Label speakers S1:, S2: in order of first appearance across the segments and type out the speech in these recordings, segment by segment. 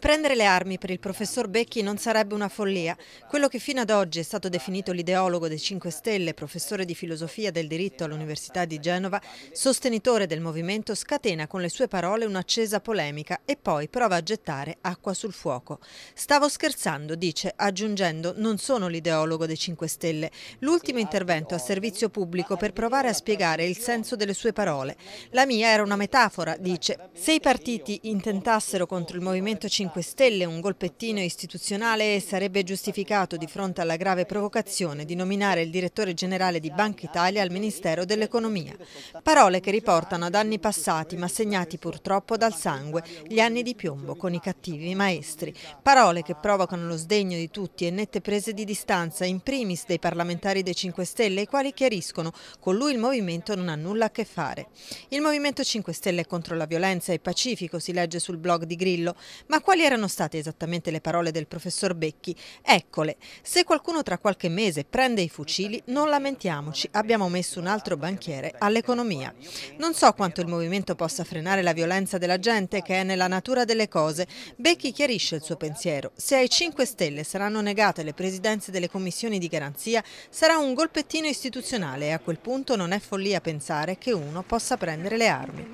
S1: Prendere le armi per il professor Becchi non sarebbe una follia. Quello che fino ad oggi è stato definito l'ideologo dei 5 Stelle, professore di filosofia del diritto all'Università di Genova, sostenitore del movimento, scatena con le sue parole un'accesa polemica e poi prova a gettare acqua sul fuoco. Stavo scherzando, dice, aggiungendo non sono l'ideologo dei 5 Stelle. L'ultimo intervento a servizio pubblico per provare a spiegare il senso delle sue parole. La mia era una metafora, dice. Se i partiti intentassero contro il movimento 5 5 Stelle un golpettino istituzionale sarebbe giustificato di fronte alla grave provocazione di nominare il direttore generale di Banca Italia al Ministero dell'Economia. Parole che riportano ad anni passati ma segnati purtroppo dal sangue, gli anni di piombo con i cattivi maestri. Parole che provocano lo sdegno di tutti e nette prese di distanza in primis dei parlamentari dei 5 Stelle i quali chiariscono con lui il movimento non ha nulla a che fare. Il Movimento 5 Stelle contro la violenza è pacifico si legge sul blog di Grillo, ma quali quali erano state esattamente le parole del professor Becchi? Eccole, se qualcuno tra qualche mese prende i fucili, non lamentiamoci, abbiamo messo un altro banchiere all'economia. Non so quanto il movimento possa frenare la violenza della gente che è nella natura delle cose. Becchi chiarisce il suo pensiero. Se ai 5 Stelle saranno negate le presidenze delle commissioni di garanzia, sarà un golpettino istituzionale e a quel punto non è follia pensare che uno possa prendere le armi.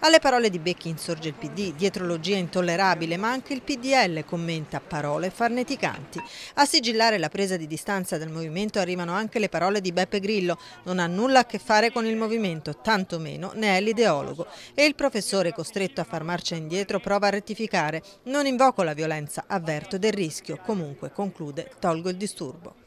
S1: Alle parole di Becchi insorge il PD, dietrologia intollerabile ma anche anche il PDL, commenta parole farneticanti. A sigillare la presa di distanza dal movimento arrivano anche le parole di Beppe Grillo. Non ha nulla a che fare con il movimento, tantomeno ne è l'ideologo. E il professore costretto a far marcia indietro prova a rettificare. Non invoco la violenza, avverto del rischio. Comunque, conclude, tolgo il disturbo.